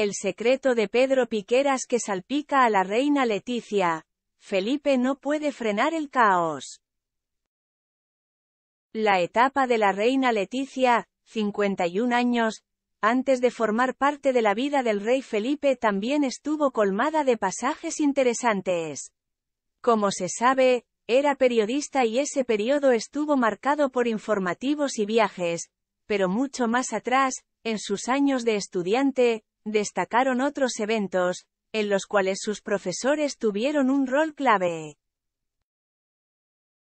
El secreto de Pedro Piqueras que salpica a la reina Leticia. Felipe no puede frenar el caos. La etapa de la reina Leticia, 51 años, antes de formar parte de la vida del rey Felipe también estuvo colmada de pasajes interesantes. Como se sabe, era periodista y ese periodo estuvo marcado por informativos y viajes, pero mucho más atrás, en sus años de estudiante, Destacaron otros eventos, en los cuales sus profesores tuvieron un rol clave.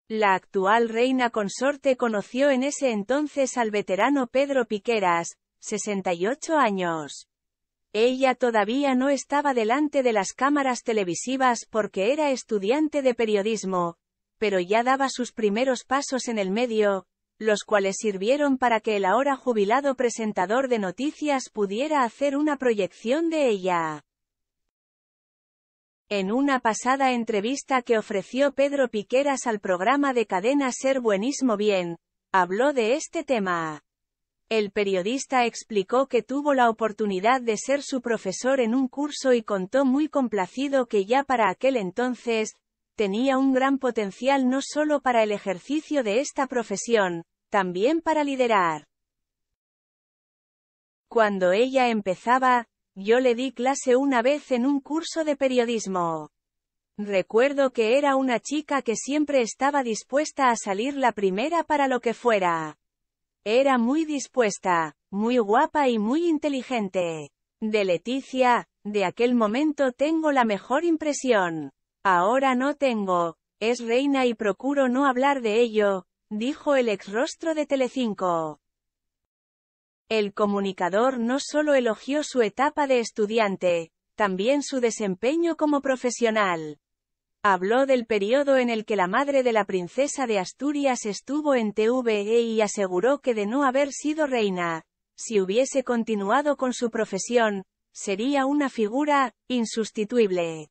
La actual reina consorte conoció en ese entonces al veterano Pedro Piqueras, 68 años. Ella todavía no estaba delante de las cámaras televisivas porque era estudiante de periodismo, pero ya daba sus primeros pasos en el medio, los cuales sirvieron para que el ahora jubilado presentador de noticias pudiera hacer una proyección de ella. En una pasada entrevista que ofreció Pedro Piqueras al programa de cadena Ser buenísimo Bien, habló de este tema. El periodista explicó que tuvo la oportunidad de ser su profesor en un curso y contó muy complacido que ya para aquel entonces, tenía un gran potencial no solo para el ejercicio de esta profesión, también para liderar. Cuando ella empezaba, yo le di clase una vez en un curso de periodismo. Recuerdo que era una chica que siempre estaba dispuesta a salir la primera para lo que fuera. Era muy dispuesta, muy guapa y muy inteligente. De Leticia, de aquel momento tengo la mejor impresión. Ahora no tengo. Es reina y procuro no hablar de ello, dijo el ex rostro de Telecinco. El comunicador no solo elogió su etapa de estudiante, también su desempeño como profesional. Habló del periodo en el que la madre de la princesa de Asturias estuvo en TVE y aseguró que de no haber sido reina, si hubiese continuado con su profesión, sería una figura insustituible.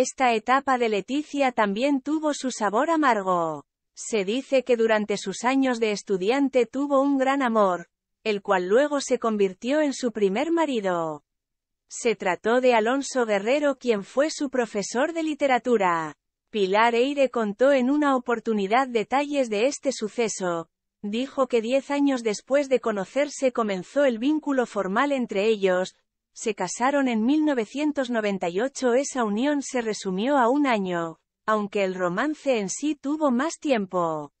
Esta etapa de Leticia también tuvo su sabor amargo. Se dice que durante sus años de estudiante tuvo un gran amor, el cual luego se convirtió en su primer marido. Se trató de Alonso Guerrero quien fue su profesor de literatura. Pilar Eire contó en una oportunidad detalles de este suceso. Dijo que diez años después de conocerse comenzó el vínculo formal entre ellos, se casaron en 1998 esa unión se resumió a un año, aunque el romance en sí tuvo más tiempo.